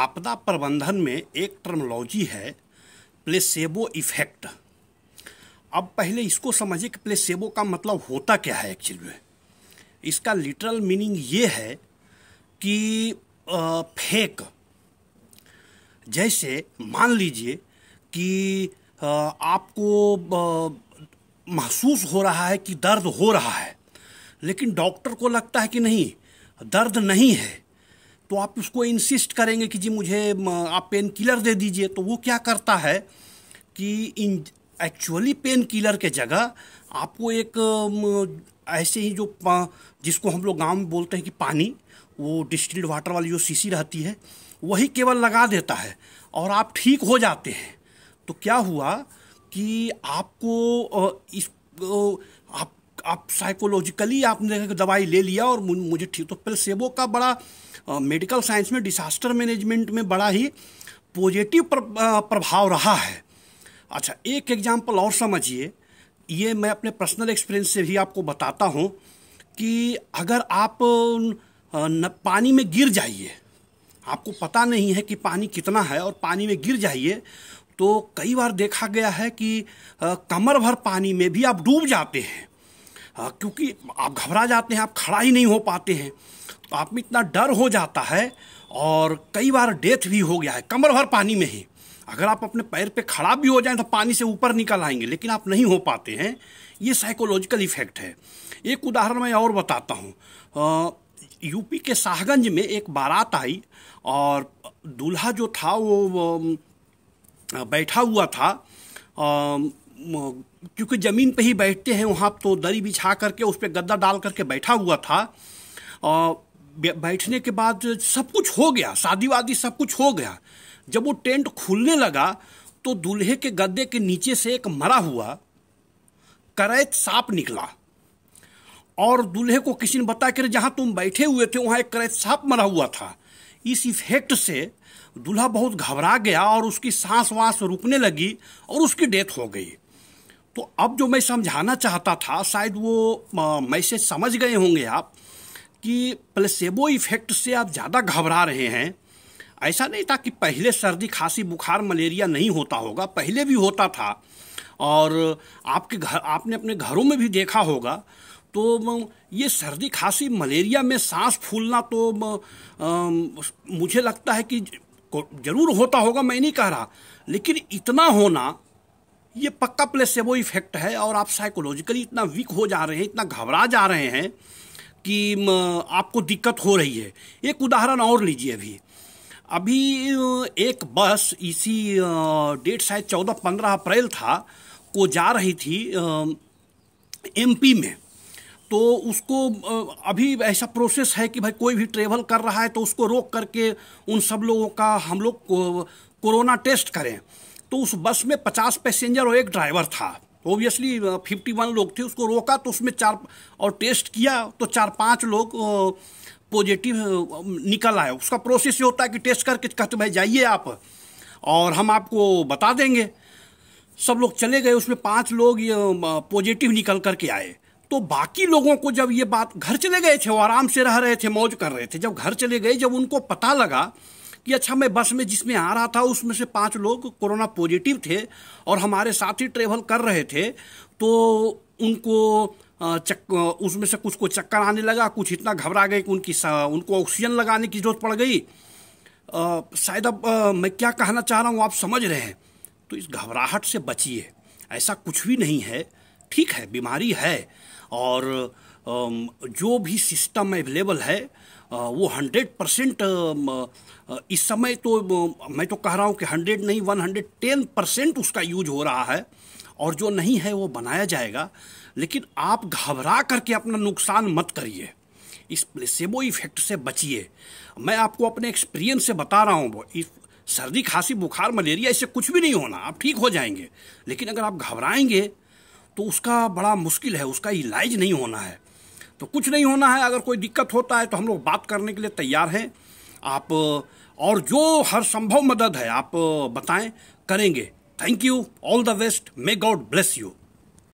आपदा प्रबंधन में एक टर्मोलॉजी है प्लेसेबो इफेक्ट अब पहले इसको समझिए कि प्लेसेबो का मतलब होता क्या है एक्चुअली में इसका लिटरल मीनिंग ये है कि आ, फेक जैसे मान लीजिए कि आ, आपको आ, महसूस हो रहा है कि दर्द हो रहा है लेकिन डॉक्टर को लगता है कि नहीं दर्द नहीं है तो आप उसको इंसिस्ट करेंगे कि जी मुझे आप पेन किलर दे दीजिए तो वो क्या करता है कि इन एक्चुअली पेन किलर के जगह आपको एक ऐसे ही जो जिसको हम लोग गाँव में बोलते हैं कि पानी वो डिस्टिल्ड वाटर वाली जो शीशी रहती है वही केवल लगा देता है और आप ठीक हो जाते हैं तो क्या हुआ कि आपको इस आप साइकोलॉजिकली आपने दवाई ले लिया और मुझे ठीक तो प्लेसेबो का बड़ा मेडिकल साइंस में डिसास्टर मैनेजमेंट में बड़ा ही पॉजिटिव प्र, प्रभाव रहा है अच्छा एक एग्जाम्पल और समझिए ये मैं अपने पर्सनल एक्सपीरियंस से भी आपको बताता हूँ कि अगर आप न, पानी में गिर जाइए आपको पता नहीं है कि पानी कितना है और पानी में गिर जाइए तो कई बार देखा गया है कि आ, कमर भर पानी में भी आप डूब जाते हैं हाँ, क्योंकि आप घबरा जाते हैं आप खड़ा ही नहीं हो पाते हैं तो आप में इतना डर हो जाता है और कई बार डेथ भी हो गया है कमर भर पानी में ही अगर आप अपने पैर पे खड़ा भी हो जाएं तो पानी से ऊपर निकल आएंगे लेकिन आप नहीं हो पाते हैं ये साइकोलॉजिकल इफेक्ट है एक उदाहरण मैं और बताता हूँ यूपी के शाहगंज में एक बारात आई और दूल्हा जो था वो बैठा हुआ था क्योंकि ज़मीन पे ही बैठते हैं वहाँ तो दरी बिछा करके उस पर गद्दा डाल करके बैठा हुआ था और बैठने के बाद सब कुछ हो गया शादी वादी सब कुछ हो गया जब वो टेंट खुलने लगा तो दूल्हे के गद्दे के नीचे से एक मरा हुआ करैत सांप निकला और दूल्हे को किसी ने बताया कि जहाँ तुम बैठे हुए थे वहाँ एक करैत सांप मरा हुआ था इस इफेक्ट से दूल्हा बहुत घबरा गया और उसकी सांस वांस रुकने लगी और उसकी डेथ हो गई तो अब जो मैं समझाना चाहता था शायद वो मैसेज समझ गए होंगे आप कि प्लेसेबो इफेक्ट से आप ज़्यादा घबरा रहे हैं ऐसा नहीं था कि पहले सर्दी खांसी बुखार मलेरिया नहीं होता होगा पहले भी होता था और आपके घर आपने अपने घरों में भी देखा होगा तो ये सर्दी खांसी मलेरिया में सांस फूलना तो आ, मुझे लगता है कि जरूर होता होगा मैं नहीं कह रहा लेकिन इतना होना ये पक्का प्लेस वो इफेक्ट है और आप साइकोलॉजिकली इतना वीक हो जा रहे हैं इतना घबरा जा रहे हैं कि आपको दिक्कत हो रही है एक उदाहरण और लीजिए अभी अभी एक बस इसी डेट शायद चौदह पंद्रह अप्रैल था को जा रही थी एमपी में तो उसको अभी ऐसा प्रोसेस है कि भाई कोई भी ट्रेवल कर रहा है तो उसको रोक करके उन सब लोगों का हम लोग कोरोना टेस्ट करें तो उस बस में पचास पैसेंजर और एक ड्राइवर था ओबियसली फिफ्टी वन लोग थे उसको रोका तो उसमें चार और टेस्ट किया तो चार पांच लोग पॉजिटिव निकल आए उसका प्रोसेस ये होता है कि टेस्ट करके कहते भाई जाइए आप और हम आपको बता देंगे सब लोग चले गए उसमें पांच लोग पॉजिटिव निकल करके आए तो बाकी लोगों को जब ये बात घर चले गए थे वो आराम से रह रहे थे मौज कर रहे थे जब घर चले गए जब उनको पता लगा कि अच्छा मैं बस में जिसमें आ रहा था उसमें से पाँच लोग कोरोना पॉजिटिव थे और हमारे साथ ही ट्रेवल कर रहे थे तो उनको चक उसमें से कुछ को चक्कर आने लगा कुछ इतना घबरा गए कि उनकी उनको ऑक्सीजन लगाने की जरूरत पड़ गई शायद अब मैं क्या कहना चाह रहा हूँ आप समझ रहे हैं तो इस घबराहट से बचिए ऐसा कुछ भी नहीं है ठीक है बीमारी है और जो भी सिस्टम अवेलेबल है वो हंड्रेड परसेंट इस समय तो मैं तो कह रहा हूँ कि हंड्रेड नहीं वन हंड्रेड टेन परसेंट उसका यूज हो रहा है और जो नहीं है वो बनाया जाएगा लेकिन आप घबरा करके अपना नुकसान मत करिए इस प्लेसेबो इफेक्ट से बचिए मैं आपको अपने एक्सपीरियंस से बता रहा हूँ इस सर्दी खांसी बुखार मलेरिया इससे कुछ भी नहीं होना आप ठीक हो जाएंगे लेकिन अगर आप घबराएंगे तो उसका बड़ा मुश्किल है उसका इलाज नहीं होना है तो कुछ नहीं होना है अगर कोई दिक्कत होता है तो हम लोग बात करने के लिए तैयार हैं आप और जो हर संभव मदद है आप बताएं करेंगे thank you all the best may God bless you